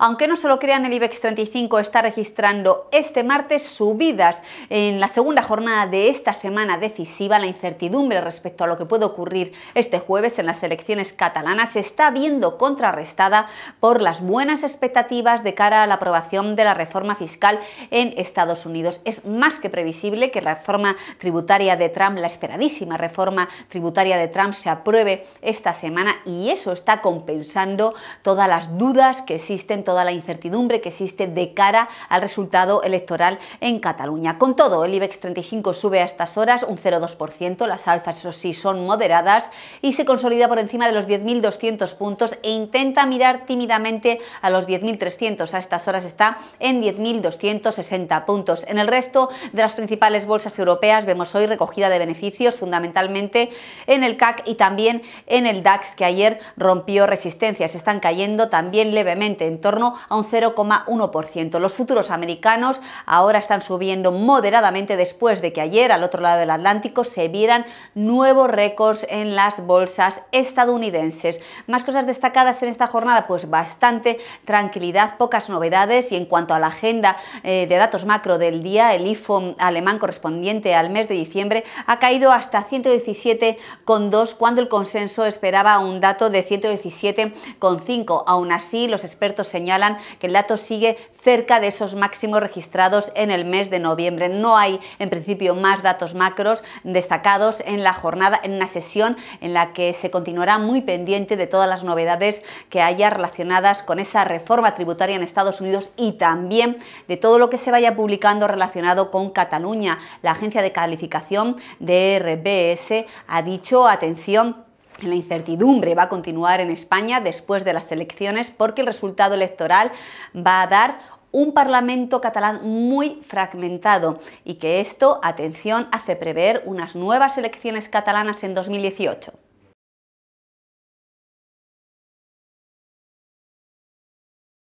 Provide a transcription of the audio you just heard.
Aunque no se lo crean, el IBEX 35 está registrando este martes subidas en la segunda jornada de esta semana decisiva. La incertidumbre respecto a lo que puede ocurrir este jueves en las elecciones catalanas se está viendo contrarrestada por las buenas expectativas de cara a la aprobación de la reforma fiscal en Estados Unidos. Es más que previsible que la reforma tributaria de Trump, la esperadísima reforma tributaria de Trump, se apruebe esta semana y eso está compensando todas las dudas que existen toda la incertidumbre que existe de cara al resultado electoral en Cataluña. Con todo, el IBEX 35 sube a estas horas un 0,2%, las alzas eso sí son moderadas y se consolida por encima de los 10.200 puntos e intenta mirar tímidamente a los 10.300. A estas horas está en 10.260 puntos. En el resto de las principales bolsas europeas vemos hoy recogida de beneficios fundamentalmente en el CAC y también en el DAX que ayer rompió resistencias. Están cayendo también levemente en torno a un 0,1%. Los futuros americanos ahora están subiendo moderadamente después de que ayer al otro lado del Atlántico se vieran nuevos récords en las bolsas estadounidenses. Más cosas destacadas en esta jornada, pues bastante tranquilidad, pocas novedades y en cuanto a la agenda eh, de datos macro del día, el IFO alemán correspondiente al mes de diciembre ha caído hasta 117,2 cuando el consenso esperaba un dato de 117,5. Aún así, los expertos señalan señalan que el dato sigue cerca de esos máximos registrados en el mes de noviembre. No hay, en principio, más datos macros destacados en la jornada, en una sesión en la que se continuará muy pendiente de todas las novedades que haya relacionadas con esa reforma tributaria en Estados Unidos y también de todo lo que se vaya publicando relacionado con Cataluña. La agencia de calificación de RBS ha dicho, atención, la incertidumbre va a continuar en España después de las elecciones porque el resultado electoral va a dar un parlamento catalán muy fragmentado y que esto, atención, hace prever unas nuevas elecciones catalanas en 2018.